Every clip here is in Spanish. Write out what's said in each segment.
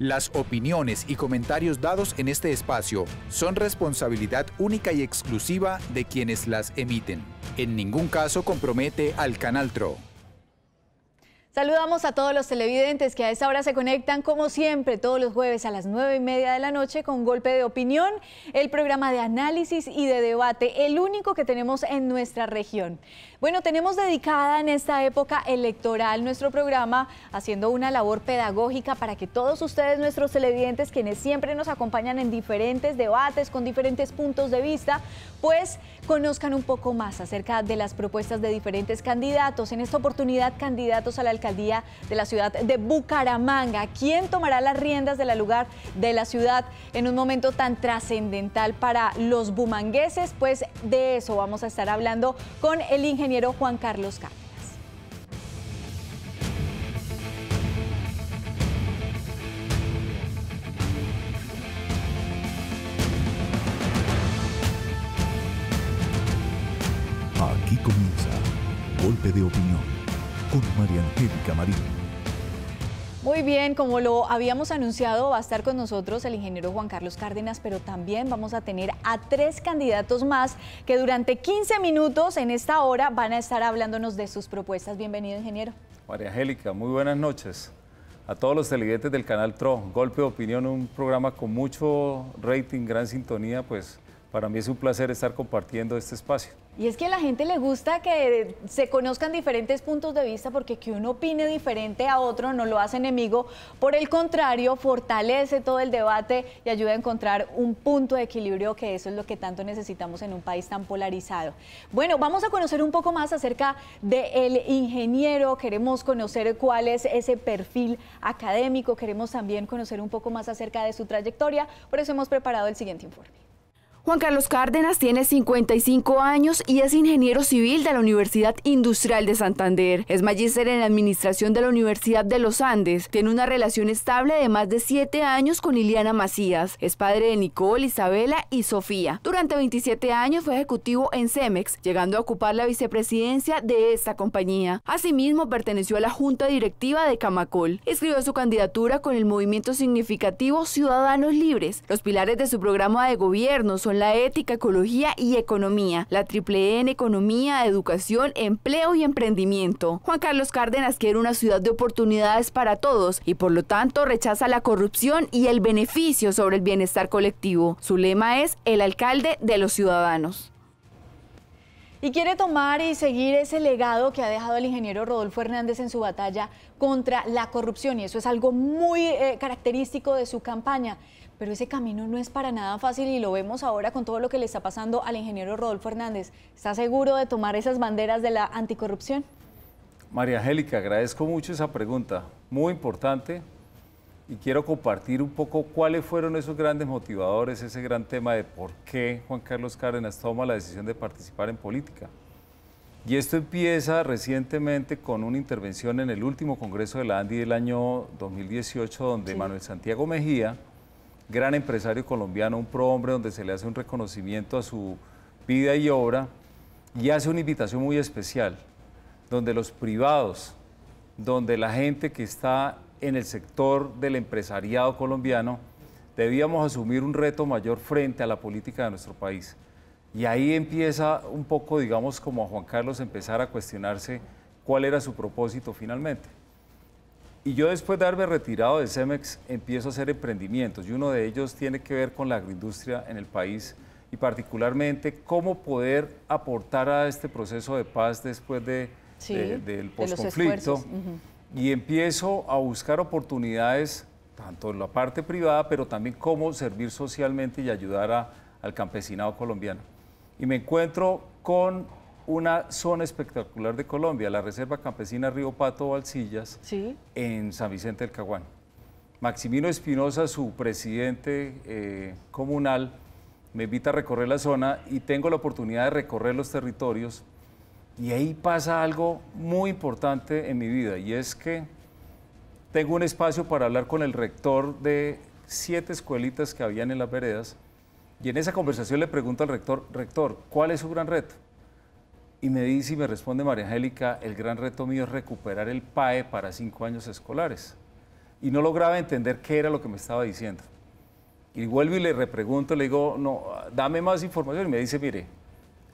Las opiniones y comentarios dados en este espacio son responsabilidad única y exclusiva de quienes las emiten. En ningún caso compromete al Canal Tro. Saludamos a todos los televidentes que a esta hora se conectan, como siempre, todos los jueves a las nueve y media de la noche con Golpe de Opinión, el programa de análisis y de debate, el único que tenemos en nuestra región. Bueno, tenemos dedicada en esta época electoral nuestro programa haciendo una labor pedagógica para que todos ustedes, nuestros televidentes, quienes siempre nos acompañan en diferentes debates, con diferentes puntos de vista, pues conozcan un poco más acerca de las propuestas de diferentes candidatos. En esta oportunidad, candidatos a la alcaldía de la ciudad de Bucaramanga. ¿Quién tomará las riendas del lugar de la ciudad en un momento tan trascendental para los bumangueses? Pues de eso vamos a estar hablando con el ingeniero Juan Carlos Cárdenas. Aquí comienza Golpe de Opinión con María Angélica Marín. Muy bien, como lo habíamos anunciado, va a estar con nosotros el ingeniero Juan Carlos Cárdenas, pero también vamos a tener a tres candidatos más que durante 15 minutos en esta hora van a estar hablándonos de sus propuestas. Bienvenido, ingeniero. María Angélica, muy buenas noches. A todos los televidentes del canal TRO, Golpe de Opinión, un programa con mucho rating, gran sintonía, pues para mí es un placer estar compartiendo este espacio. Y es que a la gente le gusta que se conozcan diferentes puntos de vista porque que uno opine diferente a otro no lo hace enemigo. Por el contrario, fortalece todo el debate y ayuda a encontrar un punto de equilibrio que eso es lo que tanto necesitamos en un país tan polarizado. Bueno, vamos a conocer un poco más acerca del ingeniero. Queremos conocer cuál es ese perfil académico. Queremos también conocer un poco más acerca de su trayectoria. Por eso hemos preparado el siguiente informe. Juan Carlos Cárdenas tiene 55 años y es ingeniero civil de la Universidad Industrial de Santander. Es magíster en administración de la Universidad de los Andes. Tiene una relación estable de más de 7 años con Liliana Macías. Es padre de Nicole, Isabela y Sofía. Durante 27 años fue ejecutivo en Cemex, llegando a ocupar la vicepresidencia de esta compañía. Asimismo, perteneció a la junta directiva de Camacol. Escribió su candidatura con el movimiento significativo Ciudadanos Libres. Los pilares de su programa de gobierno son la ética, ecología y economía, la triple N economía, educación, empleo y emprendimiento. Juan Carlos Cárdenas quiere una ciudad de oportunidades para todos y por lo tanto rechaza la corrupción y el beneficio sobre el bienestar colectivo. Su lema es el alcalde de los ciudadanos y quiere tomar y seguir ese legado que ha dejado el ingeniero Rodolfo Hernández en su batalla contra la corrupción y eso es algo muy eh, característico de su campaña. Pero ese camino no es para nada fácil y lo vemos ahora con todo lo que le está pasando al ingeniero Rodolfo Hernández. ¿Está seguro de tomar esas banderas de la anticorrupción? María Angélica, agradezco mucho esa pregunta, muy importante, y quiero compartir un poco cuáles fueron esos grandes motivadores, ese gran tema de por qué Juan Carlos Cárdenas toma la decisión de participar en política. Y esto empieza recientemente con una intervención en el último Congreso de la ANDI del año 2018, donde Manuel Santiago Mejía, gran empresario colombiano, un prohombre, donde se le hace un reconocimiento a su vida y obra, y hace una invitación muy especial, donde los privados, donde la gente que está en el sector del empresariado colombiano, debíamos asumir un reto mayor frente a la política de nuestro país. Y ahí empieza un poco, digamos, como a Juan Carlos empezar a cuestionarse cuál era su propósito finalmente. Y yo después de haberme retirado de Cemex empiezo a hacer emprendimientos y uno de ellos tiene que ver con la agroindustria en el país y particularmente cómo poder aportar a este proceso de paz después de, del posconflicto y empiezo a buscar oportunidades, tanto en la parte privada, pero también cómo servir socialmente y ayudar al campesinado colombiano. Y me encuentro con una zona espectacular de Colombia, la Reserva Campesina Río Pato Balsillas, en San Vicente del Caguán. Maximino Espinosa, su presidente eh, comunal, me invita a recorrer la zona y tengo la oportunidad de recorrer los territorios y ahí pasa algo muy importante en mi vida y es que tengo un espacio para hablar con el rector de siete escuelitas que habían en las veredas y en esa conversación le pregunto al rector, rector, ¿cuál es su gran reto? Y me dice y me responde María Angélica, el gran reto mío es recuperar el PAE para cinco años escolares. Y no lograba entender qué era lo que me estaba diciendo. Y vuelvo y le repregunto, le digo, no, dame más información. Y me dice, mire,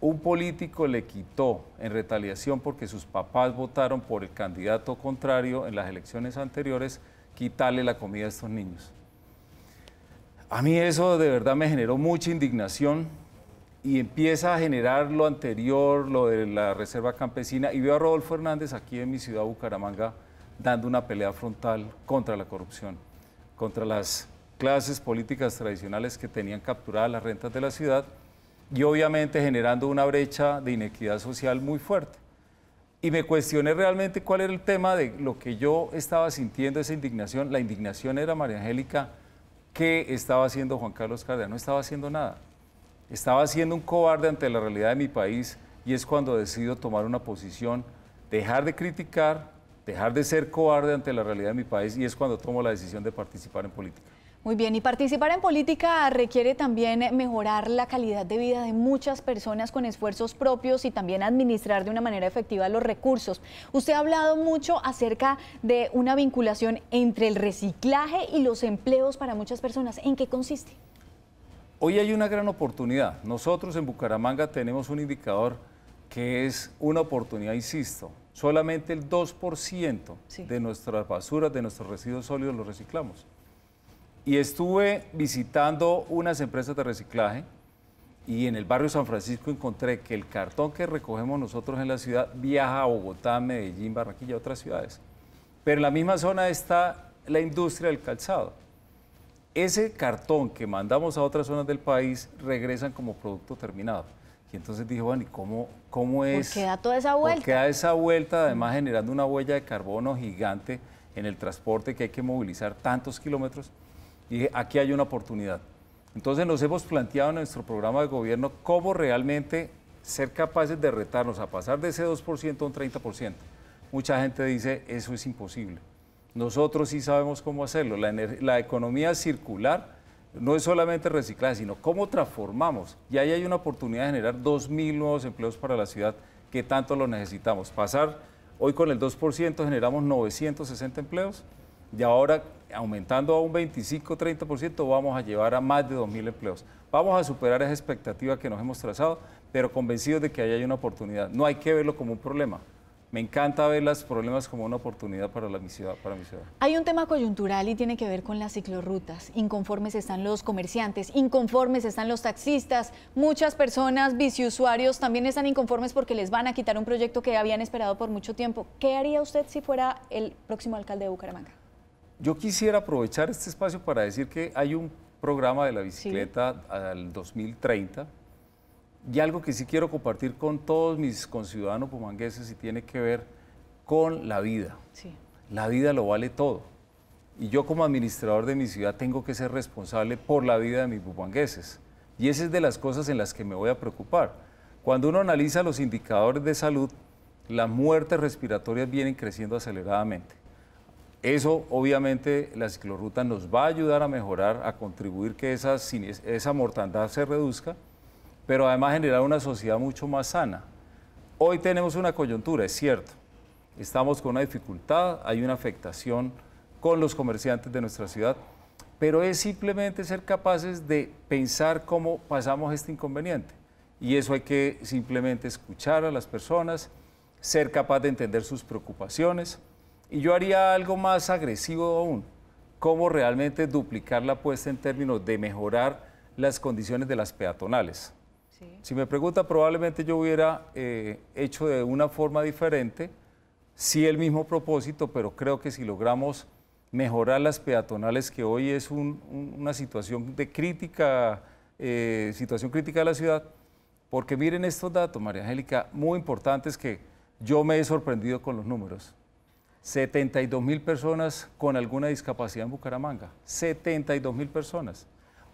un político le quitó en retaliación porque sus papás votaron por el candidato contrario en las elecciones anteriores, quitarle la comida a estos niños. A mí eso de verdad me generó mucha indignación y empieza a generar lo anterior, lo de la Reserva Campesina, y veo a Rodolfo Hernández aquí en mi ciudad Bucaramanga dando una pelea frontal contra la corrupción, contra las clases políticas tradicionales que tenían capturadas las rentas de la ciudad y obviamente generando una brecha de inequidad social muy fuerte. Y me cuestioné realmente cuál era el tema de lo que yo estaba sintiendo, esa indignación. La indignación era, María Angélica, ¿qué estaba haciendo Juan Carlos Cárdenas? No estaba haciendo nada. Estaba siendo un cobarde ante la realidad de mi país y es cuando decido tomar una posición, dejar de criticar, dejar de ser cobarde ante la realidad de mi país y es cuando tomo la decisión de participar en política. Muy bien, y participar en política requiere también mejorar la calidad de vida de muchas personas con esfuerzos propios y también administrar de una manera efectiva los recursos. Usted ha hablado mucho acerca de una vinculación entre el reciclaje y los empleos para muchas personas. ¿En qué consiste? Hoy hay una gran oportunidad. Nosotros en Bucaramanga tenemos un indicador que es una oportunidad, insisto. Solamente el 2% de nuestras basuras, de nuestros residuos sólidos los reciclamos y estuve visitando unas empresas de reciclaje y en el barrio San Francisco encontré que el cartón que recogemos nosotros en la ciudad viaja a Bogotá, Medellín, Barranquilla, otras ciudades. Pero en la misma zona está la industria del calzado. Ese cartón que mandamos a otras zonas del país regresan como producto terminado. Y entonces dije, bueno, ¿y cómo, cómo es? Porque da toda esa vuelta. Porque da esa vuelta, además generando una huella de carbono gigante en el transporte que hay que movilizar tantos kilómetros. Y aquí hay una oportunidad. Entonces nos hemos planteado en nuestro programa de gobierno cómo realmente ser capaces de retarnos a pasar de ese 2% a un 30%. Mucha gente dice, eso es imposible. Nosotros sí sabemos cómo hacerlo. La, economía circular no es solamente reciclar, sino cómo transformamos. Y ahí hay una oportunidad de generar 2.000 nuevos empleos para la ciudad que tanto lo necesitamos. Pasar, hoy con el 2% generamos 960 empleos y ahora aumentando a un 25-30%, vamos a llevar a más de 2.000 empleos. Vamos a superar esa expectativa que nos hemos trazado, pero convencidos de que ahí hay una oportunidad. No hay que verlo como un problema. Me encanta ver los problemas como una oportunidad para, la, mi ciudad, para mi ciudad. Hay un tema coyuntural y tiene que ver con las ciclorrutas. Inconformes están los comerciantes, inconformes están los taxistas, muchas personas, biciusuarios también están inconformes porque les van a quitar un proyecto que habían esperado por mucho tiempo. ¿Qué haría usted si fuera el próximo alcalde de Bucaramanga? Yo quisiera aprovechar este espacio para decir que hay un programa de la bicicleta al 2030 y algo que sí quiero compartir con todos mis conciudadanos pumangueses y tiene que ver con la vida. La vida lo vale todo. Y yo como administrador de mi ciudad tengo que ser responsable por la vida de mis pumangueses. Y esa es de las cosas en las que me voy a preocupar. Cuando uno analiza los indicadores de salud, las muertes respiratorias vienen creciendo aceleradamente. Eso obviamente la ciclorruta nos va a ayudar a mejorar, a contribuir que esa, esa mortandad se reduzca, pero además generar una sociedad mucho más sana. Hoy tenemos una coyuntura, es cierto, estamos con una dificultad, hay una afectación con los comerciantes de nuestra ciudad, pero es simplemente ser capaces de pensar cómo pasamos este inconveniente. Y eso hay que simplemente escuchar a las personas, ser capaz de entender sus preocupaciones y yo haría algo más agresivo aún, cómo realmente duplicar la apuesta en términos de mejorar las condiciones de las peatonales. Si me pregunta, probablemente yo hubiera eh, hecho de una forma diferente, sí el mismo propósito, pero creo que si logramos mejorar las peatonales, que hoy es una situación de crítica, eh, situación crítica de la ciudad, porque miren estos datos, María Angélica, muy importantes que yo me he sorprendido con los números. 72 mil personas con alguna discapacidad en Bucaramanga, 72 mil personas,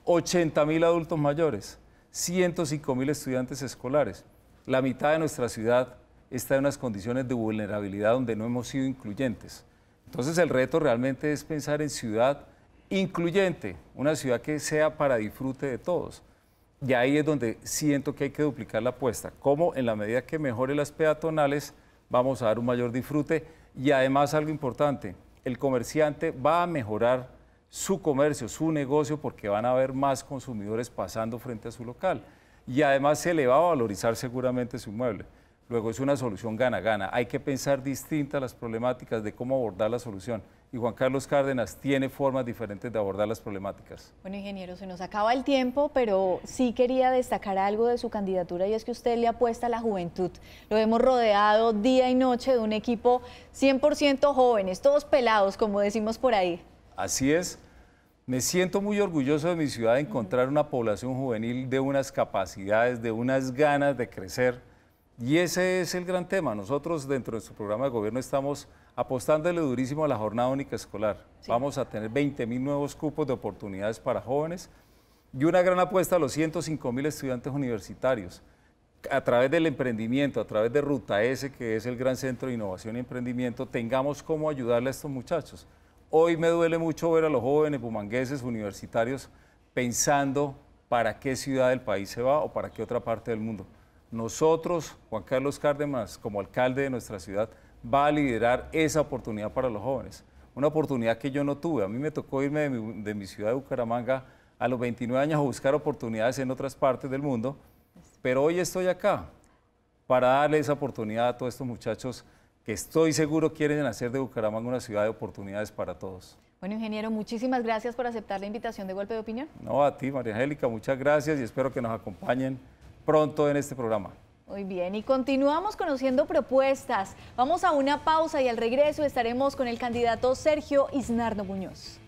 80 mil adultos mayores, 105 mil estudiantes escolares. La mitad de nuestra ciudad está en unas condiciones de vulnerabilidad donde no hemos sido incluyentes. Entonces el reto realmente es pensar en ciudad incluyente, una ciudad que sea para disfrute de todos. Y ahí es donde siento que hay que duplicar la apuesta. Como en la medida que mejore las peatonales, vamos a dar un mayor disfrute y además algo importante, el comerciante va a mejorar su comercio, su negocio, porque van a haber más consumidores pasando frente a su local. Y además se le va a valorizar seguramente su mueble. Luego es una solución gana-gana. Hay que pensar distintas las problemáticas de cómo abordar la solución. Y Juan Carlos Cárdenas tiene formas diferentes de abordar las problemáticas. Bueno, ingeniero, se nos acaba el tiempo, pero sí quería destacar algo de su candidatura y es que usted le apuesta a la juventud. Lo hemos rodeado día y noche de un equipo 100% jóvenes, todos pelados, como decimos por ahí. Así es. Me siento muy orgulloso de mi ciudad de encontrar una población juvenil de unas capacidades, de unas ganas de crecer y ese es el gran tema. Nosotros dentro de nuestro programa de gobierno estamos apostándole durísimo a la jornada única escolar. Vamos a tener 20.000 mil nuevos cupos de oportunidades para jóvenes y una gran apuesta a los 105 mil estudiantes universitarios a través del emprendimiento, a través de Ruta S, que es el gran centro de innovación y emprendimiento, tengamos cómo ayudarle a estos muchachos. Hoy me duele mucho ver a los jóvenes bumangueses universitarios pensando para qué ciudad del país se va o para qué otra parte del mundo. Nosotros, Juan Carlos Cárdenas, como alcalde de nuestra ciudad, va a liderar esa oportunidad para los jóvenes. Una oportunidad que yo no tuve. A mí me tocó irme de mi, ciudad de Bucaramanga a los 29 años a buscar oportunidades en otras partes del mundo, pero hoy estoy acá para darle esa oportunidad a todos estos muchachos que estoy seguro quieren hacer de Bucaramanga una ciudad de oportunidades para todos. Bueno, ingeniero, muchísimas gracias por aceptar la invitación de Golpe de Opinión. No, a ti, María Angélica, muchas gracias y espero que nos acompañen pronto en este programa. Muy bien, y continuamos conociendo propuestas. Vamos a una pausa y al regreso estaremos con el candidato Sergio Isnardo Muñoz.